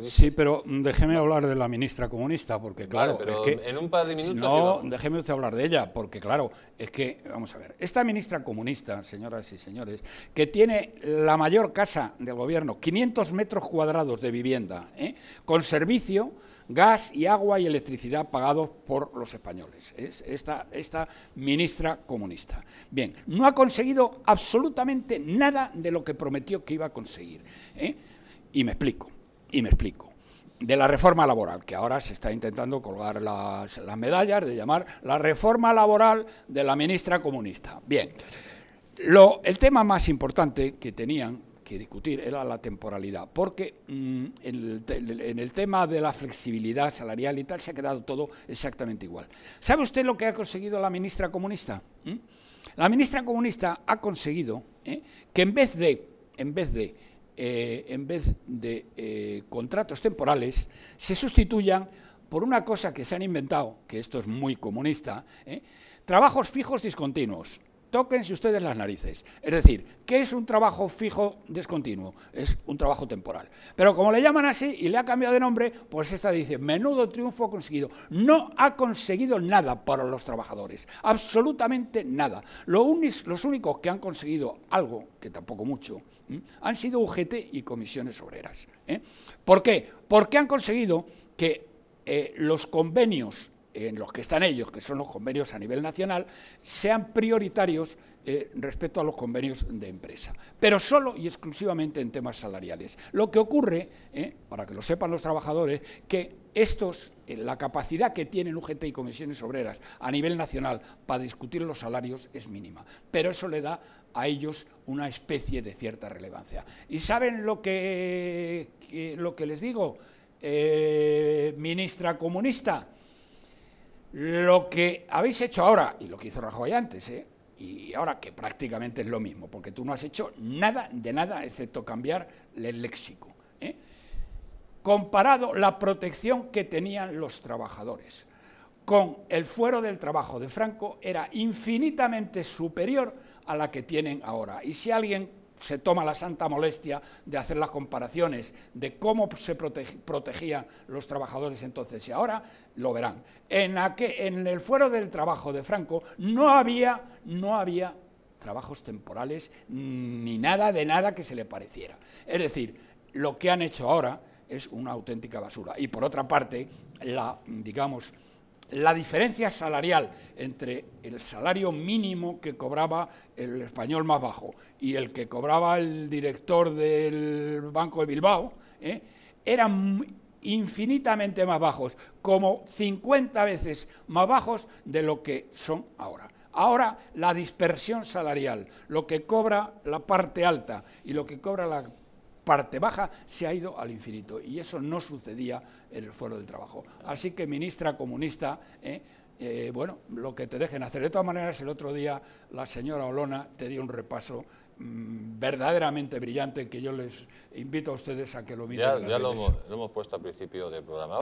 Sí, pero mm, déjeme hablar de la ministra comunista, porque claro, en un par de minutos. No, déjeme usted hablar de ella, porque claro, es que, vamos a ver, esta ministra comunista, señoras y señores, que tiene la mayor casa del gobierno, 500 metros cuadrados de vivienda, ¿eh? con servicio, gas y agua y electricidad pagados por los españoles. Es esta, ministra comunista. Bien, no ha conseguido absolutamente nada de lo que prometió que iba a conseguir. ¿eh? Y me explico. Y me explico. De la reforma laboral, que ahora se está intentando colgar las, medallas de llamar la reforma laboral de la ministra comunista. Bien, el tema más importante que tenían que discutir era la temporalidad, porque mm, en, el, tema de la flexibilidad salarial y tal se ha quedado todo exactamente igual. ¿Sabe usted lo que ha conseguido la ministra comunista? ¿Mm? La ministra comunista ha conseguido ¿eh? que en vez de, en vez de eh, en vez de eh, contratos temporales, se sustituyan por una cosa que se han inventado, que esto es muy comunista, ¿eh? trabajos fijos discontinuos tóquense ustedes las narices. Es decir, ¿qué es un trabajo fijo descontinuo? Es un trabajo temporal. Pero como le llaman así y le ha cambiado de nombre, pues esta dice, menudo triunfo conseguido. No ha conseguido nada para los trabajadores, absolutamente nada. Los, únicos que han conseguido algo, que tampoco mucho, han sido UGT y comisiones obreras. ¿eh? ¿Por qué? Porque han conseguido que eh, los convenios en los que están ellos, que son los convenios a nivel nacional, sean prioritarios eh, respecto a los convenios de empresa, pero solo y exclusivamente en temas salariales. Lo que ocurre, eh, para que lo sepan los trabajadores, que estos, eh, la capacidad que tienen UGT y comisiones obreras a nivel nacional para discutir los salarios es mínima, pero eso le da a ellos una especie de cierta relevancia. ¿Y saben lo lo que les digo, ministra comunista? Lo que habéis hecho ahora, y lo que hizo Rajoy antes, ¿eh? y ahora que prácticamente es lo mismo, porque tú no has hecho nada de nada excepto cambiar el léxico. ¿eh? Comparado la protección que tenían los trabajadores con el fuero del trabajo de Franco era infinitamente superior a la que tienen ahora. Y si alguien se toma la santa molestia de hacer las comparaciones de cómo se protegían los trabajadores entonces y ahora, lo verán. En, en el fuero del trabajo de Franco no había, no había trabajos temporales mm, ni nada de nada que se le pareciera. Es decir, lo que han hecho ahora es una auténtica basura. Y por otra parte, la, digamos, la diferencia salarial entre el salario mínimo que cobraba el español más bajo y el que cobraba el director del Banco de Bilbao, ¿eh? eran infinitamente más bajos, como 50 veces más bajos de lo que son ahora. Ahora la dispersión salarial, lo que cobra la parte alta y lo que cobra la parte baja se ha ido al infinito y eso no sucedía en el foro del trabajo. Así que, ministra comunista, ¿eh? Eh, bueno, lo que te dejen hacer. De todas maneras, el otro día la señora Olona te dio un repaso mm, verdaderamente brillante que yo les invito a ustedes a que lo miren. Ya, lo, hemos, lo hemos puesto al principio del programa.